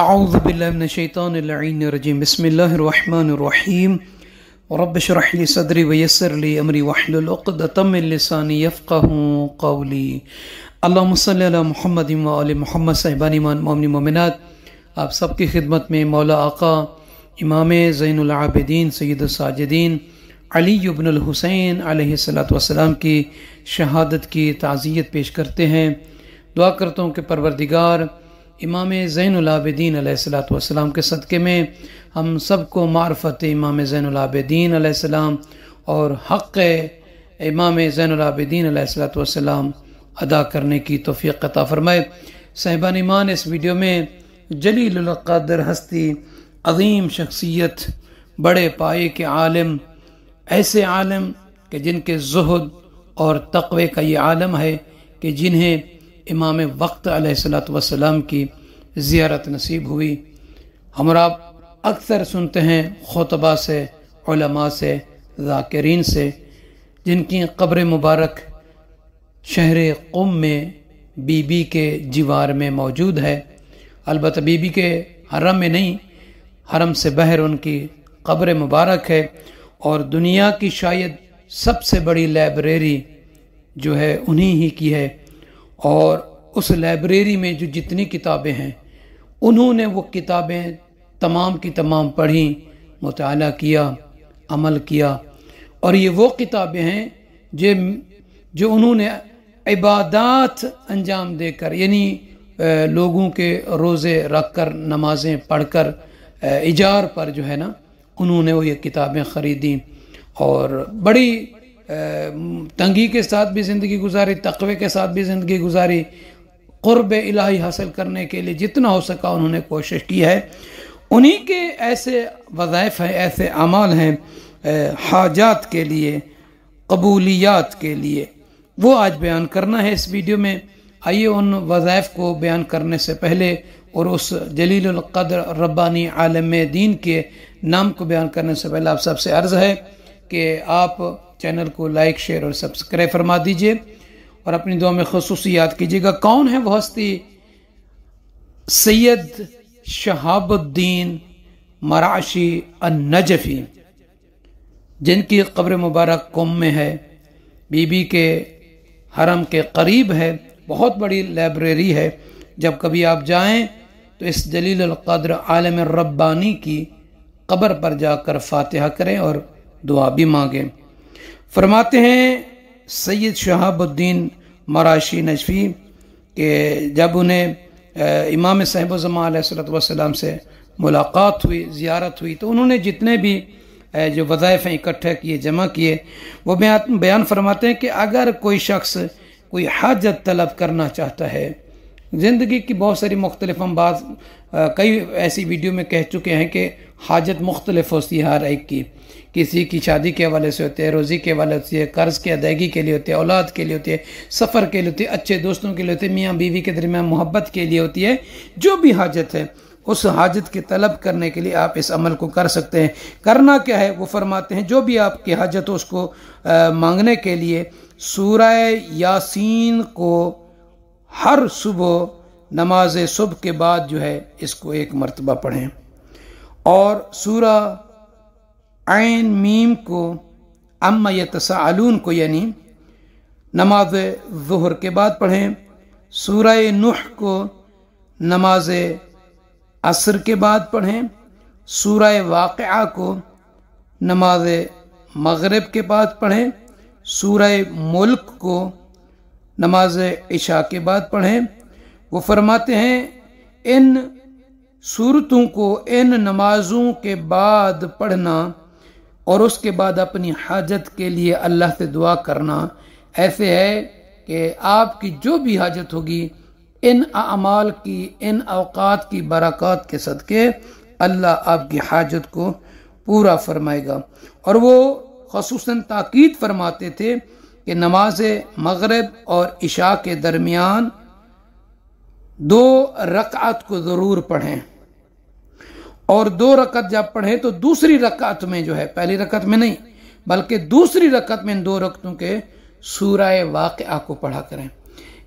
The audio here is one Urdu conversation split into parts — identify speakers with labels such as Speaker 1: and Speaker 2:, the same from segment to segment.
Speaker 1: اعوذ باللہ من اللعین الرجیم بسم اللہ الرحمن الرحیم رب شرح لی صدری ویسر لی امری علیہ وحلقم الثانی قولی اللہم صلی اللہ محمد و علی محمد امان مومن مومنات آپ سب کی خدمت میں مولا آقا امام زین العابدین سید الساجدین علی ابن الحسین علیہ صلاۃ کی شہادت کی تعزیت پیش کرتے ہیں دعا کرتا ہوں کہ پروردگار امام زین العابدین علیہ السلاۃ والسلام کے صدقے میں ہم سب کو معرفت امام زین العابدین علیہ السلام اور حق امام زین العابدین علیہ السلاۃ والسلام ادا کرنے کی توفیق قطع فرمائے صاحبان ایمان اس ویڈیو میں جلیل القادر ہستی عظیم شخصیت بڑے پائے کے عالم ایسے عالم کہ جن کے زہد اور تقوی کا یہ عالم ہے کہ جنہیں امام وقت علیہ السلام کی زیارت نصیب ہوئی اور آپ اکثر سنتے ہیں خطبہ سے علماء سے ذاکرین سے جن کی قبر مبارک شہر قم میں بی بی کے جوار میں موجود ہے البتہ بی بی کے حرم میں نہیں حرم سے بہر ان کی قبر مبارک ہے اور دنیا کی شاید سب سے بڑی لائبریری جو ہے انہی ہی کی ہے اور اس لیبریری میں جو جتنی کتابیں ہیں انہوں نے وہ کتابیں تمام کی تمام پڑھیں مطالعہ کیا عمل کیا اور یہ وہ کتابیں ہیں جو جو انہوں نے عبادات انجام دے کر یعنی لوگوں کے روزے رکھ کر نمازیں پڑھ کر اجار پر جو ہے نا انہوں نے وہ یہ کتابیں خریدیں اور بڑی تنگی کے ساتھ بھی زندگی گزاری تقوی کے ساتھ بھی زندگی گزاری قرب الہی حاصل کرنے کے لیے جتنا ہو سکا انہوں نے کوشش کی ہے انہی کے ایسے وظائف ہیں ایسے اعمال ہیں حاجات کے لیے قبولیات کے لیے وہ آج بیان کرنا ہے اس ویڈیو میں آئیے ان وظائف کو بیان کرنے سے پہلے اور اس جلیل القدر ربانی عالم دین کے نام کو بیان کرنے سے پہلے آپ سب سے عرض ہے کہ آپ چینل کو لائک شیئر اور سبسکرائب فرما دیجئے اور اپنی دعا میں خصوصی یاد گا کون ہے وہ ہستی سید شہاب الدین مراشی النجفی جن کی قبر مبارک قوم میں ہے بی بی کے حرم کے قریب ہے بہت بڑی لائبریری ہے جب کبھی آپ جائیں تو اس جلیل القدر عالم ربانی کی قبر پر جا کر فاتحہ کریں اور دعا بھی مانگیں فرماتے ہیں سید شہاب الدین مراشی نجفی کہ جب انہیں امام صاحب و زمان علیہ السلام سے ملاقات ہوئی زیارت ہوئی تو انہوں نے جتنے بھی جو وظائف ہیں اکٹھے کیے جمع کیے وہ بیان فرماتے ہیں کہ اگر کوئی شخص کوئی حاجت طلب کرنا چاہتا ہے زندگی کی بہت ساری مختلف ہم بات کئی ایسی ویڈیو میں کہہ چکے ہیں کہ حاجت مختلف ہوتی ہے ہر ایک کی کسی کی شادی کے حوالے سے ہوتی ہے روزی کے حوالے ہوتی ہے قرض کی ادائیگی کے لیے ہوتی ہے اولاد کے لیے ہوتی ہے سفر کے لیے ہوتے اچھے دوستوں کے لیے ہوتے ہیں میاں بیوی کے درمیان محبت کے لیے ہوتی ہے جو بھی حاجت ہے اس حاجت کی طلب کرنے کے لیے آپ اس عمل کو کر سکتے ہیں کرنا کیا ہے وہ فرماتے ہیں جو بھی آپ کی حاجت ہو اس کو مانگنے کے لیے سورہ یاسین کو ہر صبح نماز صبح کے بعد جو ہے اس کو ایک مرتبہ پڑھیں اور سورہ عین میم کو اما یتسعلون کو یعنی نماز ظہر کے بعد پڑھیں سورہ نح کو نماز عصر کے بعد پڑھیں سورہ واقعہ کو نماز مغرب کے بعد پڑھیں سورہ ملک کو نماز عشاء کے بعد پڑھیں وہ فرماتے ہیں ان صورتوں کو ان نمازوں کے بعد پڑھنا اور اس کے بعد اپنی حاجت کے لیے اللہ سے دعا کرنا ایسے ہے کہ آپ کی جو بھی حاجت ہوگی ان اعمال کی ان اوقات کی برکات کے صدقے اللہ آپ کی حاجت کو پورا فرمائے گا اور وہ خصوصاً تاکید فرماتے تھے کہ نماز مغرب اور عشاء کے درمیان دو رکعت کو ضرور پڑھیں اور دو رکعت جب پڑھیں تو دوسری رکعت میں جو ہے پہلی رکعت میں نہیں بلکہ دوسری رکعت میں ان دو رکعتوں کے سورہ واقعہ کو پڑھا کریں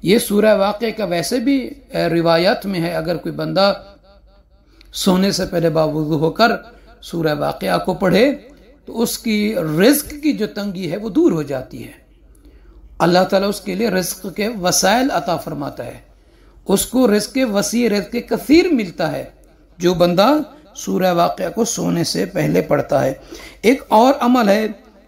Speaker 1: یہ سورہ واقعہ کا ویسے بھی روایت میں ہے اگر کوئی بندہ سونے سے پہلے باوضو ہو کر سورہ واقعہ کو پڑھے تو اس کی رزق کی جو تنگی ہے وہ دور ہو جاتی ہے اللہ تعالیٰ اس کے لیے رزق کے وسائل عطا فرماتا ہے اس کو رزق کے وسیع رزق کے کثیر ملتا ہے جو بندہ سورہ واقعہ کو سونے سے پہلے پڑھتا ہے ایک اور عمل ہے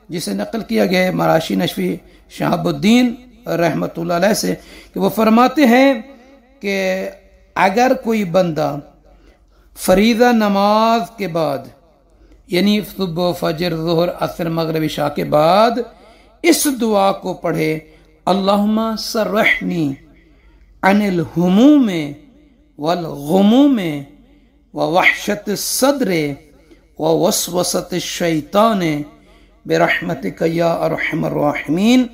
Speaker 1: جسے نقل کیا گیا ہے مراشی نشوی شہاب الدین رحمۃ اللہ علیہ سے کہ وہ فرماتے ہیں کہ اگر کوئی بندہ فریضہ نماز کے بعد یعنی صبح فجر ظہر عصر مغرب شاہ کے بعد اس دعا کو پڑھے اللہم سرحنی عن الہموم والغموم ووحشت الصدر ووسوسط الشیطان برحمتک یا ارحم شعیطان الرحمین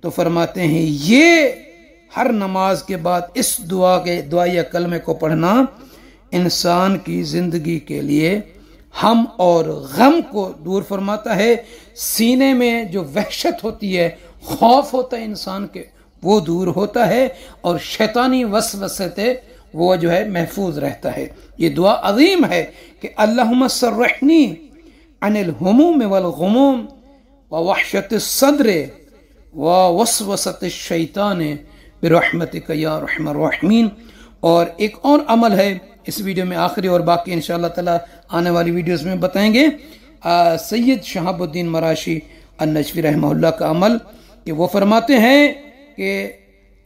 Speaker 1: تو فرماتے ہیں یہ ہر نماز کے بعد اس دعا کے دعا یا کلمے کو پڑھنا انسان کی زندگی کے لیے ہم اور غم کو دور فرماتا ہے سینے میں جو وحشت ہوتی ہے خوف ہوتا ہے انسان کے وہ دور ہوتا ہے اور شیطانی وسوسے وہ جو ہے محفوظ رہتا ہے یہ دعا عظیم ہے کہ اللہم سرحنی عن الہموم والغموم ووحشت الصدر ووسوسط الشیطان برحمتک یا رحم الرحمین اور ایک اور عمل ہے اس ویڈیو میں آخری اور باقی انشاءاللہ تعالی آنے والی ویڈیوز میں بتائیں گے سید شہاب الدین مراشی النجفی رحمہ اللہ کا عمل کہ وہ فرماتے ہیں کہ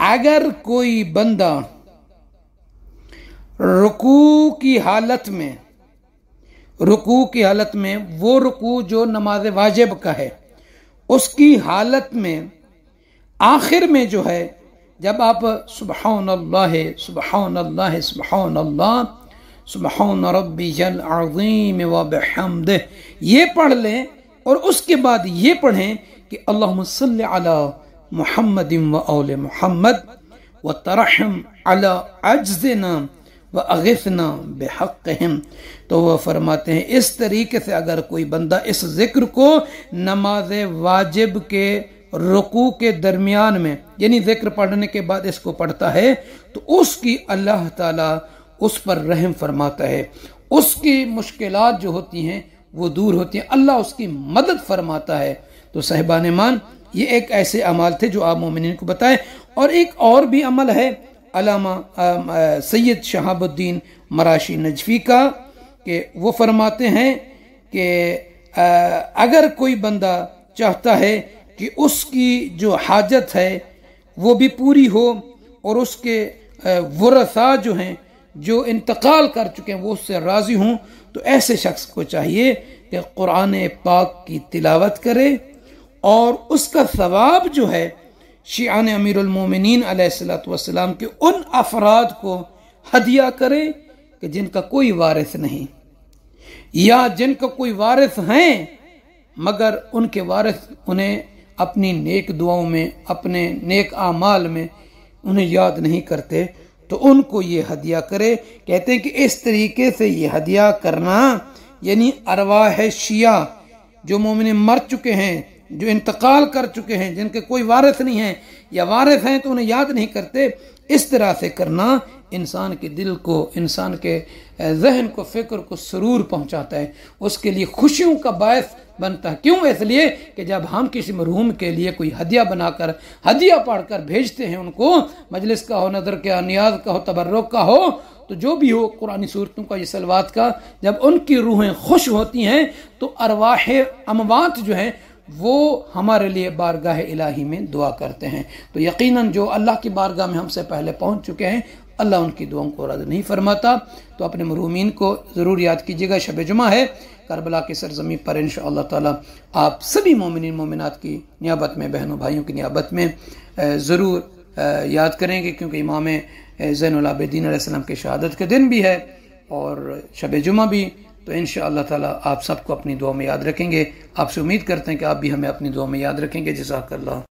Speaker 1: اگر کوئی بندہ رکوع کی حالت میں رکوع کی حالت میں وہ رکوع جو نماز واجب کا ہے اس کی حالت میں آخر میں جو ہے جب آپ سبحان سبحان سبحان اللہ اللہ اللہ سبحان ربی جل عظیم و بحمد یہ پڑھ لیں اور اس کے بعد یہ پڑھیں کہ اللہم صلی علی محمد و اول محمد و ترحم علی عجزنا و اغفنا بحقہم تو وہ فرماتے ہیں اس طریقے سے اگر کوئی بندہ اس ذکر کو نماز واجب کے رکوع کے درمیان میں یعنی ذکر پڑھنے کے بعد اس کو پڑھتا ہے تو اس کی اللہ تعالیٰ اس پر رحم فرماتا ہے اس کی مشکلات جو ہوتی ہیں وہ دور ہوتی ہیں اللہ اس کی مدد فرماتا ہے تو صاحبان مان یہ ایک ایسے عمال تھے جو آپ مومنین کو بتائے اور ایک اور بھی عمل ہے علامہ سید شہاب الدین مراشی نجفی کا کہ وہ فرماتے ہیں کہ اگر کوئی بندہ چاہتا ہے کہ اس کی جو حاجت ہے وہ بھی پوری ہو اور اس کے ورثاء جو ہیں جو انتقال کر چکے ہیں وہ اس سے راضی ہوں تو ایسے شخص کو چاہیے کہ قرآن پاک کی تلاوت کرے اور اس کا ثواب جو ہے شیعان امیر المومنین علیہ السلام کے ان افراد کو ہدیہ کرے کہ جن کا کوئی وارث نہیں یا جن کا کوئی وارث ہیں مگر ان کے وارث انہیں اپنی نیک دعاؤں میں اپنے نیک اعمال میں انہیں یاد نہیں کرتے تو ان کو یہ ہدیہ کرے کہتے ہیں کہ اس طریقے سے یہ ہدیہ کرنا یعنی ارواح شیعہ جو مومن مر چکے ہیں جو انتقال کر چکے ہیں جن کے کوئی وارث نہیں ہیں یا وارث ہیں تو انہیں یاد نہیں کرتے اس طرح سے کرنا انسان کے دل کو انسان کے ذہن کو فکر کو سرور پہنچاتا ہے اس کے لیے خوشیوں کا باعث بنتا ہے کیوں اس لیے کہ جب ہم کسی مرحوم کے لیے کوئی ہدیہ بنا کر ہدیہ پڑھ کر بھیجتے ہیں ان کو مجلس کا ہو نظر کا ہو نیاز کا ہو تبرک کا ہو تو جو بھی ہو قرآن صورتوں کا یہ سلوات کا جب ان کی روحیں خوش ہوتی ہیں تو ارواح اموات جو ہیں وہ ہمارے لیے بارگاہ الہی میں دعا کرتے ہیں تو یقیناً جو اللہ کی بارگاہ میں ہم سے پہلے پہنچ چکے ہیں اللہ ان کی دعاؤں کو رد نہیں فرماتا تو اپنے مرومین کو ضرور یاد کیجیے گا شب جمعہ ہے کربلا کی سرزمی پر ان شاء اللہ تعالیٰ آپ سبھی مومنین مومنات کی نیابت میں بہنوں بھائیوں کی نیابت میں ضرور یاد کریں گے کیونکہ امام زین العابدین علیہ السلام کے شہادت کے دن بھی ہے اور شب جمعہ بھی تو ان شاء اللہ تعالیٰ آپ سب کو اپنی دعا میں یاد رکھیں گے آپ سے امید کرتے ہیں کہ آپ بھی ہمیں اپنی دعا میں یاد رکھیں گے جزاک اللہ